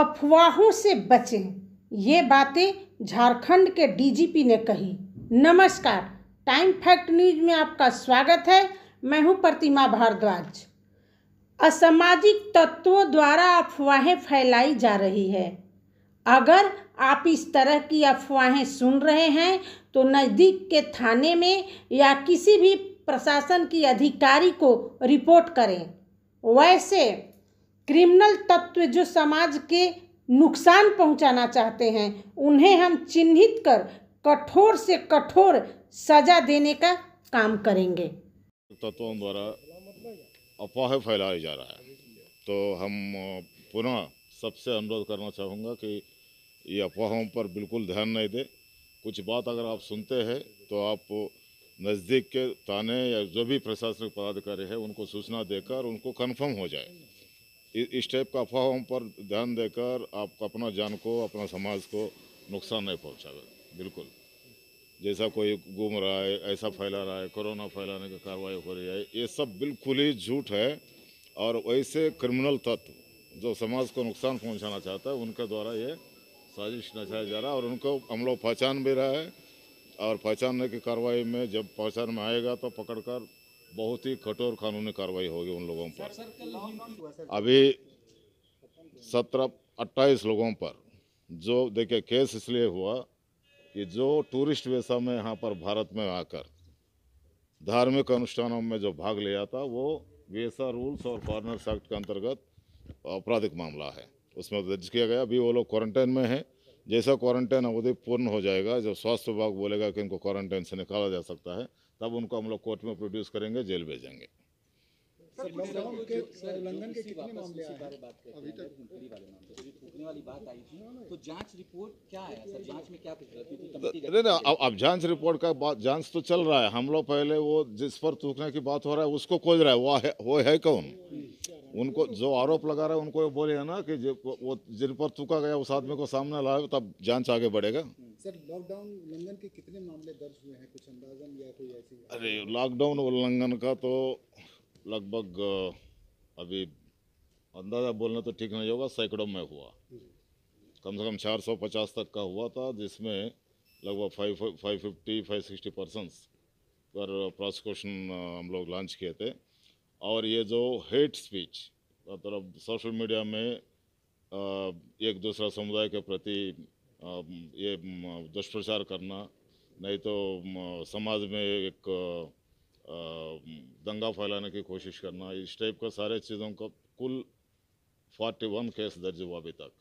अफवाहों से बचें ये बातें झारखंड के डीजीपी ने कही नमस्कार टाइम फैक्ट न्यूज में आपका स्वागत है मैं हूं प्रतिमा भारद्वाज असामाजिक तत्वों द्वारा अफवाहें फैलाई जा रही है अगर आप इस तरह की अफवाहें सुन रहे हैं तो नज़दीक के थाने में या किसी भी प्रशासन की अधिकारी को रिपोर्ट करें वैसे क्रिमिनल तत्व जो समाज के नुकसान पहुंचाना चाहते हैं उन्हें हम चिन्हित कर कठोर से कठोर सजा देने का काम करेंगे तत्वों द्वारा अफवाह फैलाया जा रहा है तो हम पुनः सबसे अनुरोध करना चाहूँगा कि ये अफवाहों पर बिल्कुल ध्यान नहीं दें कुछ बात अगर आप सुनते हैं तो आप नज़दीक के थाने या जो भी प्रशासनिक पदाधिकारी है उनको सूचना देकर उनको कन्फर्म हो जाए इस टाइप का अफवाहों पर ध्यान देकर आप अपना जान को अपना समाज को नुकसान नहीं पहुँचावे बिल्कुल जैसा कोई घूम रहा है ऐसा फैला रहा है कोरोना फैलाने की कार्रवाई हो रही है ये सब बिल्कुल ही झूठ है और वैसे क्रिमिनल तत्व जो समाज को नुकसान पहुंचाना चाहता है उनके द्वारा ये साजिश नचाया जा रहा है और उनको हम लोग पहचान भी रहा है और पहचानने की कार्रवाई में जब पहचान में आएगा तो पकड़कर बहुत ही कठोर कानूनी कार्रवाई होगी उन लोगों पर अभी सत्रह अट्ठाईस लोगों पर जो देखिए केस इसलिए हुआ कि जो टूरिस्ट वेसा में यहाँ पर भारत में आकर धार्मिक अनुष्ठानों में जो भाग लिया था वो वैसा रूल्स और फॉरनर्स एक्ट के अंतर्गत आपराधिक मामला है उसमें दर्ज किया गया अभी वो लोग क्वारंटाइन में हैं जैसा क्वारंटाइन अवधि पूर्ण हो जाएगा जब स्वास्थ्य विभाग बोलेगा कि इनको क्वारंटाइन से निकाला जा सकता है तब उनको हम लोग कोर्ट में प्रोड्यूस करेंगे जेल भेजेंगे अब जांच रिपोर्ट का बात जांच तो चल रहा है हम लोग पहले वो जिस पर थूकने की बात हो रहा है उसको खोज रहा है वो है, वो है कौन उनको जो आरोप लगा रहा है उनको बोले है ना कि वो जिन पर चुका गया उस आदमी को सामने लाए तब जांच आगे बढ़ेगा सर लॉकडाउन उल्लंघन के कितने मामले दर्ज हुए हैं कुछ अंदाजन या कोई ऐसी अरे लॉकडाउन उल्लंघन का तो लगभग अभी अंदाजा बोलना तो ठीक नहीं होगा सैकड़ों में हुआ कम से कम चार तक का हुआ था जिसमें लगभग five five fifty five sixty पर प्रोसिक्यूशन हम लोग लॉन्च किए थे और ये जो हेट स्पीच मतलब सोशल मीडिया में एक दूसरा समुदाय के प्रति ये दुष्प्रचार करना नहीं तो समाज में एक दंगा फैलाने की कोशिश करना इस टाइप का सारे चीज़ों का कुल 41 केस दर्ज हुआ अभी तक